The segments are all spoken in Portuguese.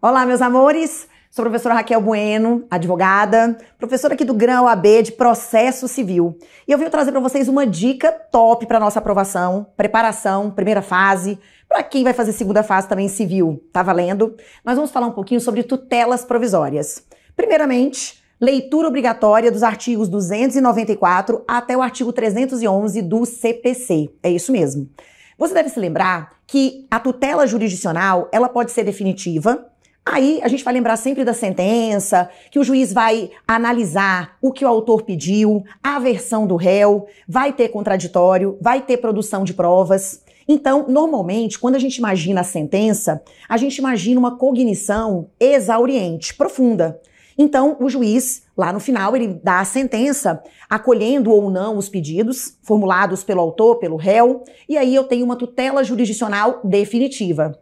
Olá, meus amores! Sou a professora Raquel Bueno, advogada, professora aqui do Grão AB de Processo Civil. E eu venho trazer para vocês uma dica top para nossa aprovação, preparação, primeira fase, para quem vai fazer segunda fase também civil, tá valendo? Nós vamos falar um pouquinho sobre tutelas provisórias. Primeiramente, leitura obrigatória dos artigos 294 até o artigo 311 do CPC. É isso mesmo. Você deve se lembrar que a tutela jurisdicional, ela pode ser definitiva, Aí a gente vai lembrar sempre da sentença, que o juiz vai analisar o que o autor pediu, a versão do réu, vai ter contraditório, vai ter produção de provas. Então, normalmente, quando a gente imagina a sentença, a gente imagina uma cognição exauriente, profunda. Então, o juiz, lá no final, ele dá a sentença, acolhendo ou não os pedidos formulados pelo autor, pelo réu, e aí eu tenho uma tutela jurisdicional definitiva.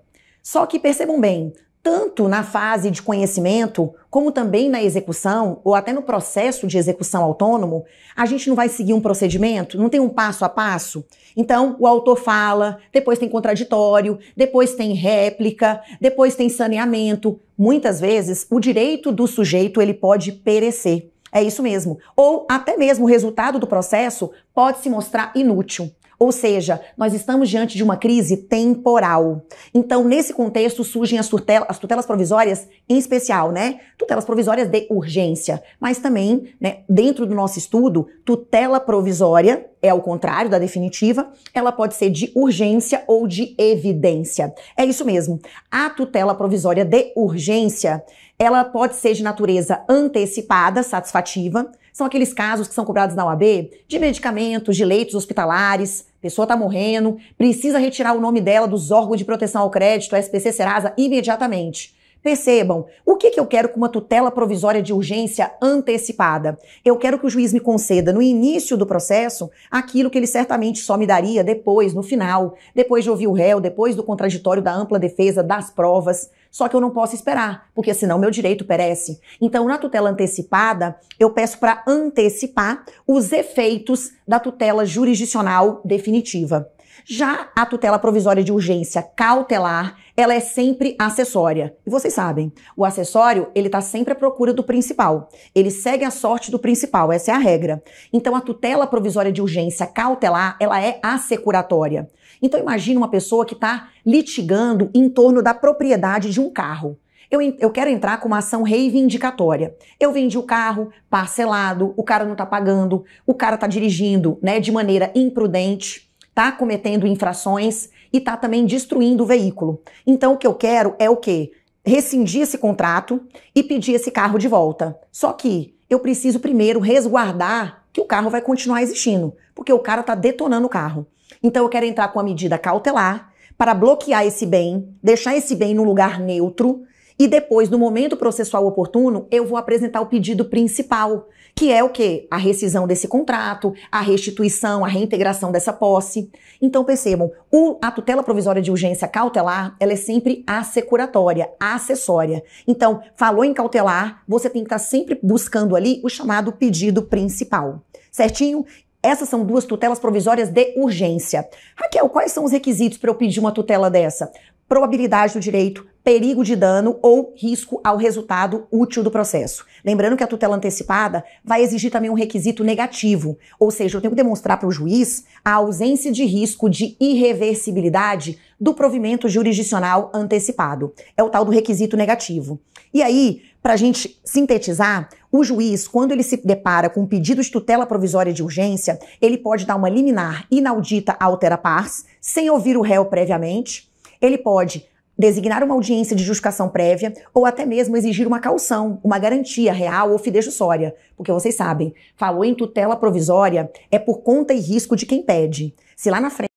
Só que percebam bem, tanto na fase de conhecimento, como também na execução, ou até no processo de execução autônomo, a gente não vai seguir um procedimento, não tem um passo a passo. Então, o autor fala, depois tem contraditório, depois tem réplica, depois tem saneamento. Muitas vezes, o direito do sujeito ele pode perecer. É isso mesmo. Ou até mesmo o resultado do processo pode se mostrar inútil. Ou seja, nós estamos diante de uma crise temporal. Então, nesse contexto, surgem as, tutela, as tutelas provisórias, em especial, né? Tutelas provisórias de urgência. Mas também, né, dentro do nosso estudo, tutela provisória é ao contrário da definitiva, ela pode ser de urgência ou de evidência. É isso mesmo. A tutela provisória de urgência ela pode ser de natureza antecipada, satisfativa. São aqueles casos que são cobrados na OAB de medicamentos, de leitos hospitalares, pessoa está morrendo, precisa retirar o nome dela dos órgãos de proteção ao crédito, SPC Serasa, imediatamente. Percebam, o que, que eu quero com uma tutela provisória de urgência antecipada? Eu quero que o juiz me conceda no início do processo aquilo que ele certamente só me daria depois, no final, depois de ouvir o réu, depois do contraditório da ampla defesa, das provas. Só que eu não posso esperar, porque senão meu direito perece. Então, na tutela antecipada, eu peço para antecipar os efeitos da tutela jurisdicional definitiva. Já a tutela provisória de urgência cautelar, ela é sempre acessória. E vocês sabem, o acessório, ele está sempre à procura do principal. Ele segue a sorte do principal, essa é a regra. Então a tutela provisória de urgência cautelar, ela é assecuratória. Então imagine uma pessoa que está litigando em torno da propriedade de um carro. Eu, eu, quero entrar com uma ação reivindicatória. Eu vendi o carro parcelado, o cara não está pagando, o cara está dirigindo né, de maneira imprudente tá cometendo infrações e está também destruindo o veículo. Então o que eu quero é o quê? Rescindir esse contrato e pedir esse carro de volta. Só que eu preciso primeiro resguardar que o carro vai continuar existindo, porque o cara está detonando o carro. Então eu quero entrar com a medida cautelar para bloquear esse bem, deixar esse bem num lugar neutro e depois, no momento processual oportuno, eu vou apresentar o pedido principal, que é o quê? A rescisão desse contrato, a restituição, a reintegração dessa posse. Então percebam, o, a tutela provisória de urgência cautelar, ela é sempre assecuratória, acessória. Então, falou em cautelar, você tem que estar tá sempre buscando ali o chamado pedido principal. Certinho? Essas são duas tutelas provisórias de urgência. Raquel, quais são os requisitos para eu pedir uma tutela dessa? Probabilidade do direito, perigo de dano ou risco ao resultado útil do processo. Lembrando que a tutela antecipada vai exigir também um requisito negativo, ou seja, eu tenho que demonstrar para o juiz a ausência de risco de irreversibilidade do provimento jurisdicional antecipado. É o tal do requisito negativo. E aí, para a gente sintetizar, o juiz, quando ele se depara com um pedido de tutela provisória de urgência, ele pode dar uma liminar inaudita altera pars, sem ouvir o réu previamente. Ele pode designar uma audiência de justificação prévia ou até mesmo exigir uma calção, uma garantia real ou fidejussória, porque vocês sabem, falou em tutela provisória é por conta e risco de quem pede. Se lá na frente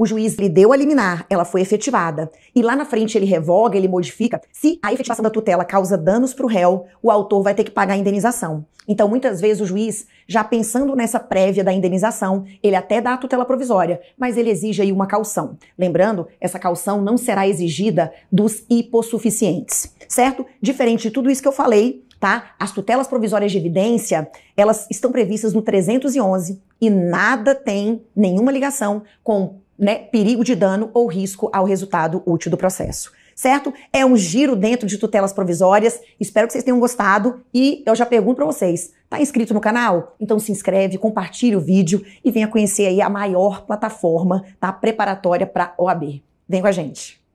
o juiz lhe deu a liminar, ela foi efetivada. E lá na frente ele revoga, ele modifica. Se a efetivação da tutela causa danos para o réu, o autor vai ter que pagar a indenização. Então, muitas vezes, o juiz, já pensando nessa prévia da indenização, ele até dá a tutela provisória, mas ele exige aí uma calção. Lembrando, essa calção não será exigida dos hipossuficientes, certo? Diferente de tudo isso que eu falei, tá? As tutelas provisórias de evidência, elas estão previstas no 311 e nada tem nenhuma ligação com né, perigo de dano ou risco ao resultado útil do processo. Certo? É um giro dentro de tutelas provisórias. Espero que vocês tenham gostado e eu já pergunto para vocês: tá inscrito no canal? Então se inscreve, compartilhe o vídeo e venha conhecer aí a maior plataforma tá, preparatória para OAB. Vem com a gente.